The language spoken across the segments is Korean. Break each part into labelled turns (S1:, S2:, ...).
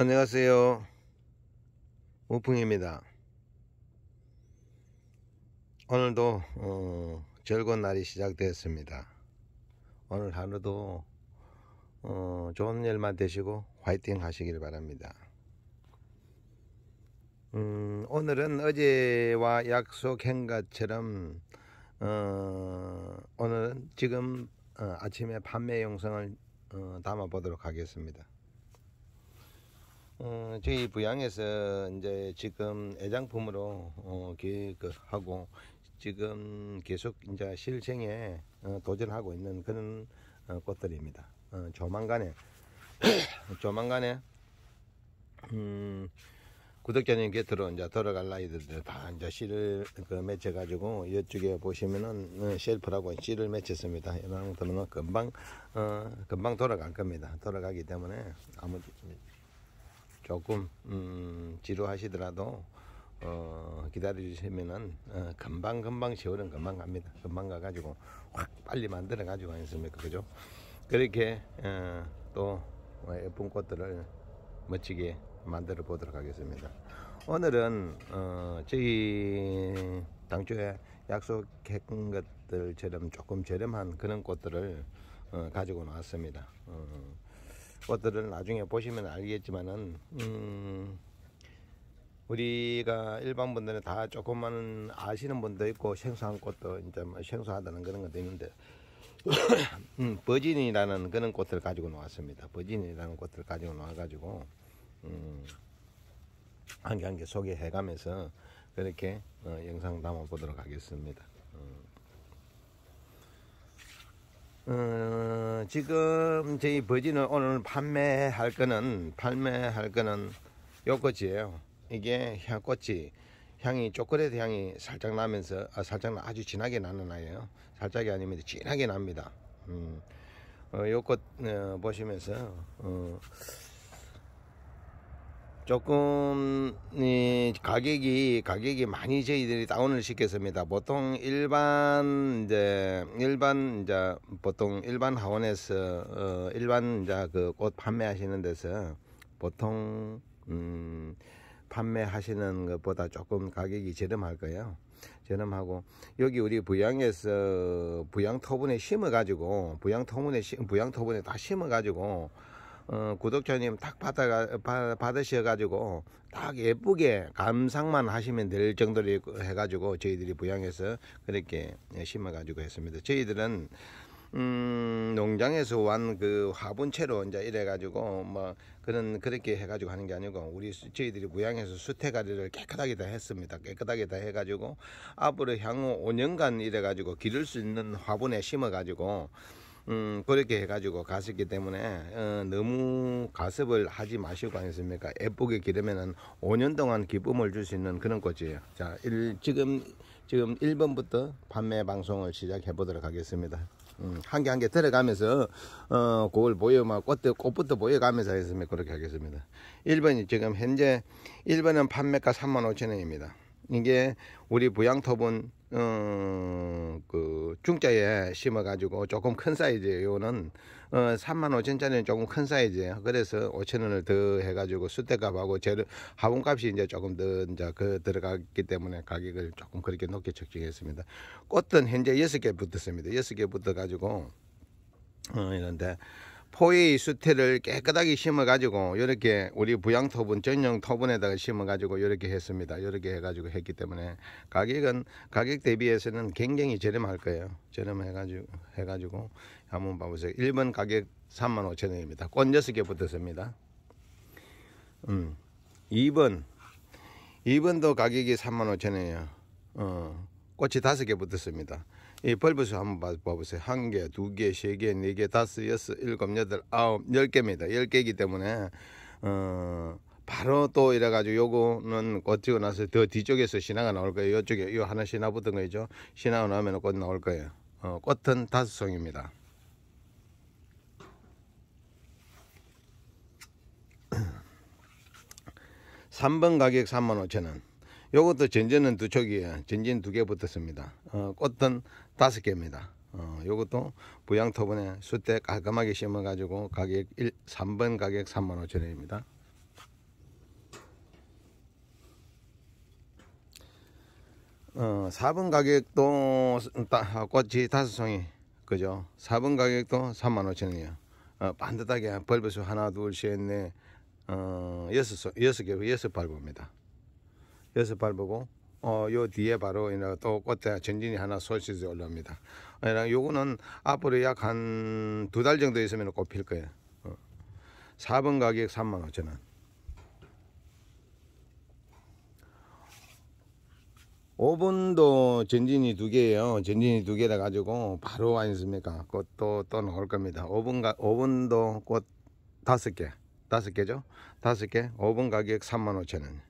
S1: 안녕하세요. 오풍입니다. 오늘도 어, 즐거운 날이 시작되었습니다. 오늘 하루도 어, 좋은 일만 되시고 화이팅 하시길 바랍니다. 음, 오늘은 어제와 약속한 것처럼 어, 오늘은 지금 어, 아침에 판매 영상을 어, 담아 보도록 하겠습니다. 어, 저희 부양에서 이제 지금 애장품으로 어, 기획하고 지금 계속 이제 실생에 어, 도전하고 있는 그런 어, 꽃들입니다. 어, 조만간에 조만간에 음, 구독자님 께 들어 이제 돌아갈 나이들다 이제 씨를 그 맺혀 가지고 이쪽에 보시면은 셀프라고 어, 씨를 맺혔습니다. 이런 것들은 금방 어, 금방 돌아갈 겁니다. 돌아가기 때문에 아무 조금 음, 지루하시더라도 어, 기다려주시면은 어, 금방 금방 세월은 금방 갑니다. 금방 가가지고 확 빨리 만들어 가지고 아니습니까 그죠? 그렇게 어, 또 어, 예쁜 꽃들을 멋지게 만들어 보도록 하겠습니다. 오늘은 어, 저희 당초에 약속했던 것들처럼 조금 저렴한 그런 꽃들을 어, 가지고 나왔습니다. 어, 것들을 나중에 보시면 알겠지만은 음 우리가 일반 분들은 다 조금만 아시는 분도 있고 생소한 꽃도 이제 뭐 생소하다는 그런 것도 있는데 음, 버진이라는 그런 꽃을 가지고 나왔습니다. 버진이라는 꽃을 가지고 나와가지고 음, 한 개 한 개 소개해가면서 그렇게 어, 영상 담아보도록 하겠습니다. 어, 지금 저희 버지는 오늘 판매할 거는 판매할 거는 요 꽃이에요 이게 향꽃이 향이 초콜릿 향이 살짝 나면서 아, 살짝 아주 진하게 나는 아이예요 살짝이 아닙니다 진하게 납니다 음, 어, 요꽃 어, 보시면서 어, 조금 이 가격이 가격이 많이 저희들이 다운을 시켰습니다. 보통 일반 이제 일반 이제 보통 일반 하원에서 어, 일반 이제 그꽃 판매하시는 데서 보통 음 판매하시는 것보다 조금 가격이 저렴할 거예요. 저렴하고 여기 우리 부양에서 부양 터분에 심어 가지고 부양 터분에 부양 터분에 다 심어 가지고 어, 구독자님 탁 받아 받으셔 가지고 어, 딱 예쁘게 감상만 하시면 될 정도로 그, 해 가지고 저희들이 부양해서 그렇게 예, 심어 가지고 했습니다. 저희들은 음, 농장에서 완그 화분채로 이제 이래가지고 뭐 그런 그렇게 해가지고 하는 게 아니고 우리 저희들이 부양해서 수태가리를 깨끗하게 다 했습니다. 깨끗하게 다 해가지고 앞으로 향후 5년간 이래가지고 기를 수 있는 화분에 심어가지고 음, 그렇게 해가지고 갔었기 때문에 어, 너무 가습을 하지 마시고 아니습니까? 예쁘게 기르면은 5년 동안 기쁨을 줄 수 있는 그런 꽃이에요. 자, 일, 지금 지금 1번부터 판매 방송을 시작해 보도록 하겠습니다. 음, 한 개 한 개 들어가면서 어, 그걸 보여막 꽃도 꽃부터 보여가면서 하겠습니다. 그렇게 하겠습니다. 1번이 지금 현재 1번은 판매가 3 5 0 0 0 원입니다. 이게 우리 부양톱은 어, 그 중자에 심어가지고 조금 큰사이즈에요 요는 어, 3만 5천짜리는 조금 큰사이즈에요 그래서 5천 원을 더 해가지고 수대값하고 재료 화분값이 이제 조금 더 이제 그 들어갔기 때문에 가격을 조금 그렇게 높게 책정했습니다. 꽃은 현재 여섯 개 붙었습니다. 여섯 개 붙어가지고 어, 이런데 포의 수태를 깨끗하게 심어 가지고 이렇게 우리 부양 터분 전용 토분에다가 심어 가지고 이렇게 했습니다 이렇게 해 가지고 했기 때문에 가격은 가격 대비해서는 굉장히 저렴할 거예요 저렴해 가지고 해 가지고 한번 봐보세요 1번 가격 35,000원입니다 꽃 6개 붙었습니다 음 2번 2번도 가격이 35,000원이에요 어, 꽃이 5개 붙었습니다 이 벌브수 한번 봐보세요. 한 개, 두 개, 세 개, 네 개, 다섯, 여섯, 일곱, 여덟, 아홉, 열 개입니다. 열 개이기 때문에 어 바로 또 이래가지고 요거는 곧 찍어 나서 더 뒤쪽에서 신화가 나올 거예요. 요쪽에 요 하나 신화 붙은 거죠. 신화가 나오면 꽃 나올 거예요. 어, 꽃은 다섯 송입니다. 3번 가격 3 5 0 0 0원 요것도 전제은두 촉이에요. 전진 두 개 붙었습니다. 어, 꽃은 다섯 개입니다. 어, 요것도 부양 터번에 숫대 깔끔하게 심어 가지고 가격 1, 3번 가격 3만 5천 원입니다. 어, 4번 가격도 따, 꽃이 다섯 송이 그죠? 4번 가격도 3만 5천 원이에요. 어, 반듯하게 벌벌수 하나 둘셋넷 어, 여섯 여섯 개 여섯 발입니다 여섯 발보고 어, 요 뒤에 바로 이제 또 꽃에 전진이 하나 솔아서 올라옵니다. 요거는 앞으로 약 한 두 달 정도 있으면 꽃 필 거예요. 어. 4번 가격 35,000원. 5번도 전진이 두 개예요. 전진이 두 개라 가지고 바로 와있습니까 꽃도 또 나올 겁니다. 5번 가 5번도 꽃 다섯 개. 다섯 개죠? 다섯 개. 5번 가격 35,000원.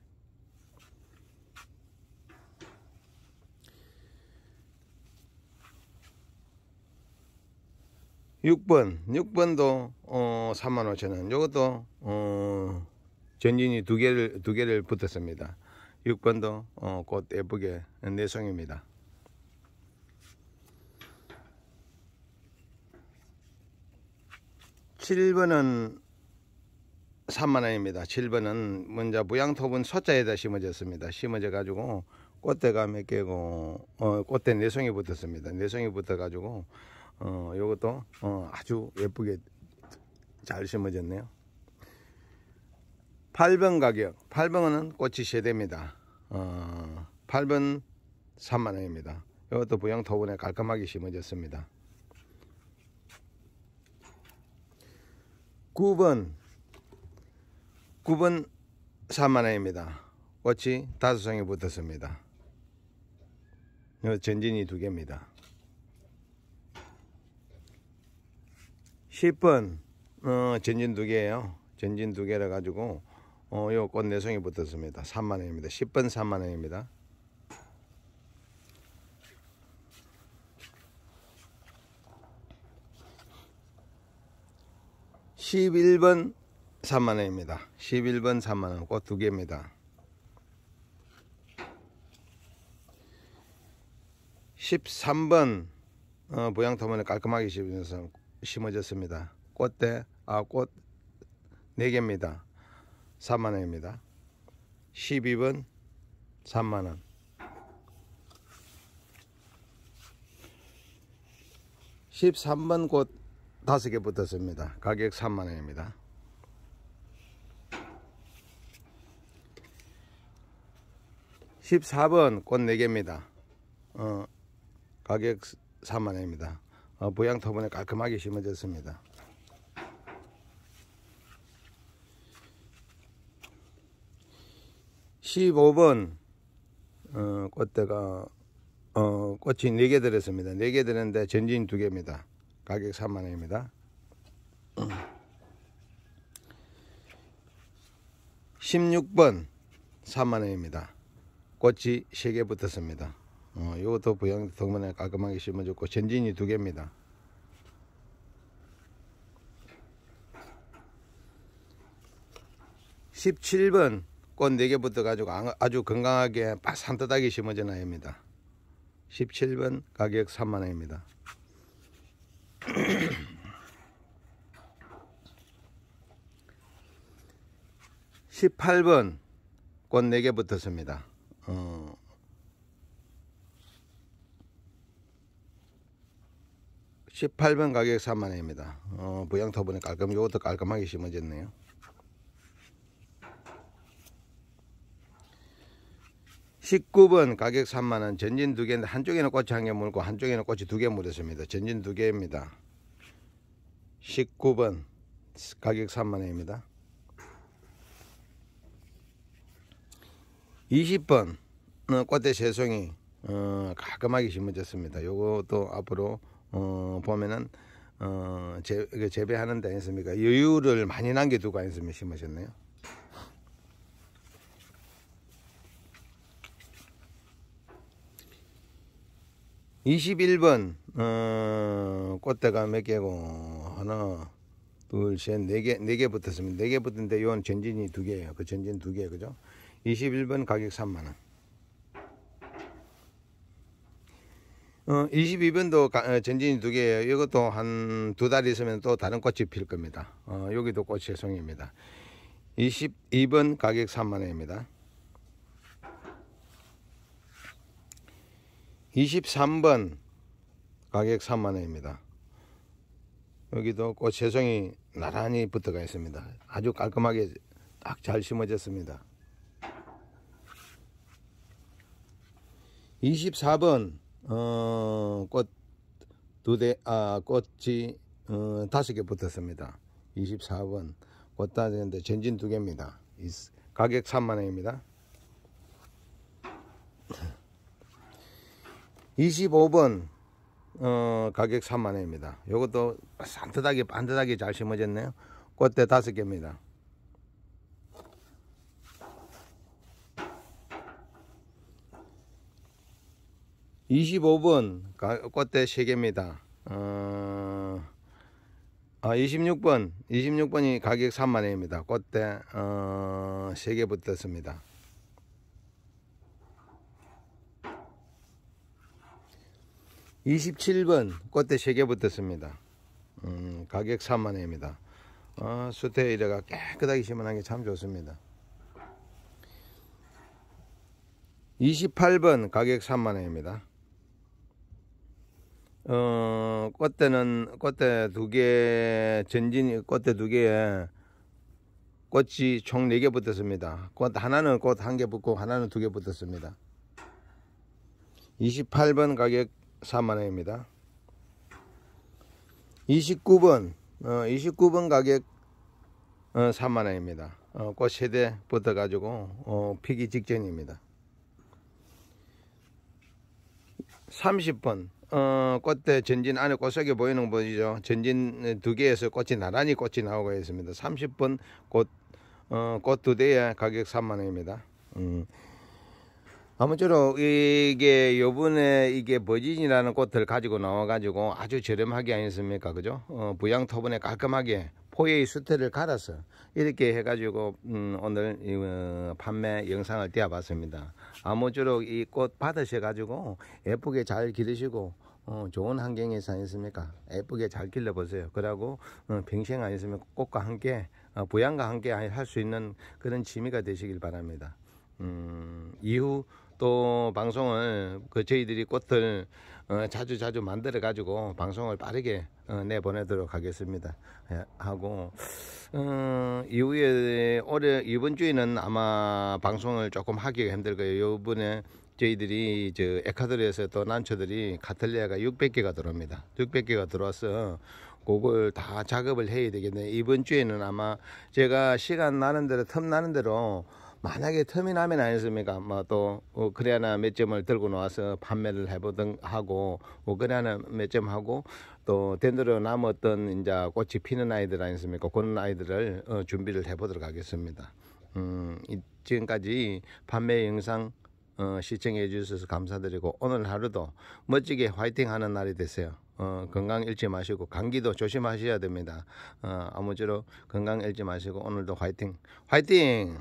S1: 6번 6번도 어 35,000원 이것도어 전진이 두 개를 두 개를 붙었습니다 6번도 어, 꽃 예쁘게 내성입니다 7번은 3만원입니다 7번은 먼저 무양톱은 소자에다 심어졌습니다 심어져 가지고 꽃대가 몇 개고 어, 꽃대 내송이 붙었습니다 내송이 붙어 가지고 어, 요것도 어, 아주 예쁘게 잘 심어졌네요 8번 가격 8번은 꽃이 세대입니다 어, 8번 3만원입니다 이것도 부양 토분에 깔끔하게 심어졌습니다 9번 9번 3만원입니다 꽃이 다섯 송이 붙었습니다 전진이 두 개입니다 10번 어, 전진 두 개예요. 전진 두 개라 가지고 어, 요꽃 내성이 네 붙었습니다. 3만 원입니다. 10번 3만 원입니다. 1 1번 3만원입니다. 11번 3만원 꽃 두 개입니다. 13번 어, 보양터문에 깔끔하게 심어서 심어졌습니다. 꽃대 아꽃 4개입니다. 3만원입니다. 1 2분 3만원 13번 꽃 5개 붙었습니다. 가격 3만원입니다. 14번 꽃 4개입니다. 어, 가격 3만원입니다 보양 어, 터번에 깔끔하게 심어졌습니다. 1 5번 어, 꽃대가 어, 꽃이 4개 들었습니다. 4개 들었는데 전진 2개입니다 가격 3만원입니다. 16번 3만원입니다. 꽃이 3개 붙었습니다. 어, 요것도 부양 덕분에 깔끔하게 심어줬고 전진이 두 개입니다 1 7번꽃4개 붙어 가지고 아주 건강하게 산뜻하게 심어진 아입니다 1 7번 가격 3만원입니다1 8번꽃4개 붙었습니다 어, 18번 가격 3만원입니다 어, 부양 터보니 깔끔 요것도 깔끔하게 심어졌네요 1 9번 가격 3만원 전진 두개인데 한쪽에는 꽃이 한개 물고 한쪽에는 꽃이 두 개 물었습니다. 전진 두개입니다 1 9번 가격 3만원입니다2 0번 꽃대 세송이 어, 가끔하게 어, 심어졌습니다. 요것도 앞으로 어, 보면은 어, 재, 배하는데있습니까 여유를 많이 남겨두고 아니습 심으셨네요. 2 1번 어, 꽃대가 몇 개고 하나 둘셋네개네 네 개 붙었습니다. 네 개 붙은데 요건 전진이 두 개예요. 그 전진 두개 그죠? 2 1번 가격 3만 원. 어, 22번도 어, 전진이 두 개예요. 이것도 한 두 달 있으면 또 다른 꽃이 필 겁니다. 어, 여기도 꽃의 송입니다. 22번 가격 3만원입니다. 23번 가격 3만원입니다. 여기도 꽃 재송이 나란히 붙어가 있습니다. 아주 깔끔하게 딱 잘 심어졌습니다. 24번 어, 꽃두 대, 아, 꽃이 어, 다섯 개 붙었습니다. 24번 꽃다지는데 전진 두 개입니다. 가격 3만 원입니다. 25번 어, 가격 3만원입니다. 이것도 산뜻하게 반듯하게 잘 심어졌네요. 꽃대 5개입니다. 25번 꽃대 3개입니다 어, 아, 26번 26번이 가격 3만원입니다 꽃대 어, 3개 붙었습니다 2 7번 꽃대 3개 붙었습니다. 음, 가격 3만원입니다. 어, 수태 이래가 깨끗하게 심어놓은 게 참 좋습니다. 2 8번 가격 3만원입니다. 어, 꽃대는, 꽃대 두 개, 전진, 이 꽃대 두 개에 꽃이 총 네 개 붙었습니다. 꽃 하나는 꽃 한 개 붙고 하나는 두 개 붙었습니다. 28번 가격 4만원입니다. 29번, 어, 29번 가격 어, 3만원입니다. 어, 꽃세대 붙어가지고, 어, 피기 직전입니다. 30번, 어, 꽃대 전진 안에 꽃속에 보이는 것이죠 전진 두 개에서 꽃이 나란히 꽃이 나오고 있습니다. 3 0분 꽃, 어, 꽃두 대에 가격 3만원입니다. 음. 아무쪼록 이게 요번에 이게 버진이라는 꽃을 가지고 나와가지고 아주 저렴하게 아니습니까? 그죠? 어, 부양 토분에 깔끔하게 포에의 수태를 갈아서 이렇게 해가지고 음, 오늘 이, 어, 판매 영상을 띄워봤습니다. 아무쪼록 이 꽃 받으셔가지고 예쁘게 잘 기르시고 어, 좋은 환경에서 아니습니까? 예쁘게 잘 길러보세요. 그러고 어, 평생 아니으면 꽃과 함께 어, 부양과 함께 할 수 있는 그런 취미가 되시길 바랍니다. 음, 이후 또 방송을 그 저희들이 꽃을 어, 자주 자주 만들어 가지고 방송을 빠르게 어, 내보내도록 하겠습니다 예, 하고 어, 이후에 올해 이번 주에는 아마 방송을 조금 하기가 힘들 거예요 이번에 저희들이 저 에카드리에서 또 난초들이 카틀레아가 600개가 들어옵니다 600개가 들어와서 그걸 다 작업을 해야 되겠네 이번 주에는 아마 제가 시간 나는 대로 틈 나는 대로 만약에 터미나면 아니었습니까? 뭐또 우크라이나 어, 몇 점을 들고 나와서 판매를 해보던 하고 우크라이나 뭐 몇점 하고 또 덴드로 남았던 이제 꽃이 피는 아이들 아니었습니까? 그런 아이들을 어, 준비를 해보도록 하겠습니다. 음, 이, 지금까지 판매 영상 어, 시청해 주셔서 감사드리고 오늘 하루도 멋지게 화이팅하는 날이 되세요. 어, 건강 잃지 마시고 감기도 조심하셔야 됩니다. 어, 아무쪼록 건강 잃지 마시고 오늘도 화이팅 화이팅